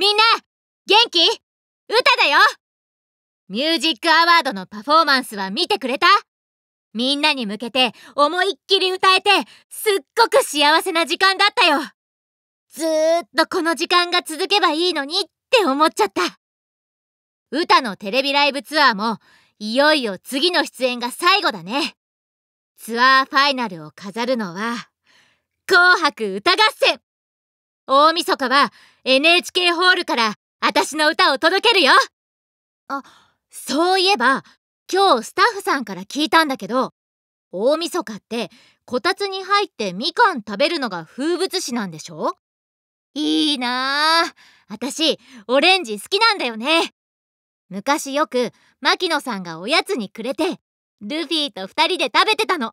みんな元気歌だよミュージックアワードのパフォーマンスは見てくれたみんなに向けて思いっきり歌えてすっごく幸せな時間だったよずーっとこの時間が続けばいいのにって思っちゃった歌のテレビライブツアーもいよいよ次の出演が最後だねツアーファイナルを飾るのは「紅白歌合戦」大晦日は NHK ホールから私の歌を届けるよあ、そういえば今日スタッフさんから聞いたんだけど大晦日ってこたつに入ってみかん食べるのが風物詩なんでしょいいなあ私オレンジ好きなんだよね昔よく牧野さんがおやつにくれてルフィと2人で食べてたの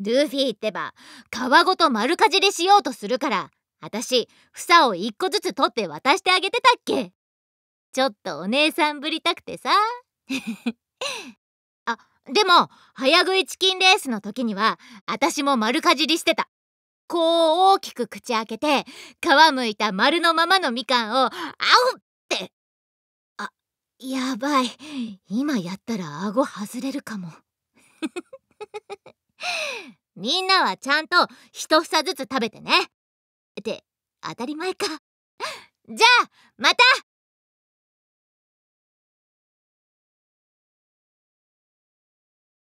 ルフィってば皮ごと丸かじりしようとするから私房を一個ずつ取って渡してあげてたっけちょっとお姉さんぶりたくてさ あでも早食いチキンレースの時には私も丸かじりしてたこう大きく口開けて皮むいた丸のままのみかんを「あう!」ってあやばい今やったら顎外れるかも みんなはちゃんと一房ずつ食べてねって当たり前か じゃあまた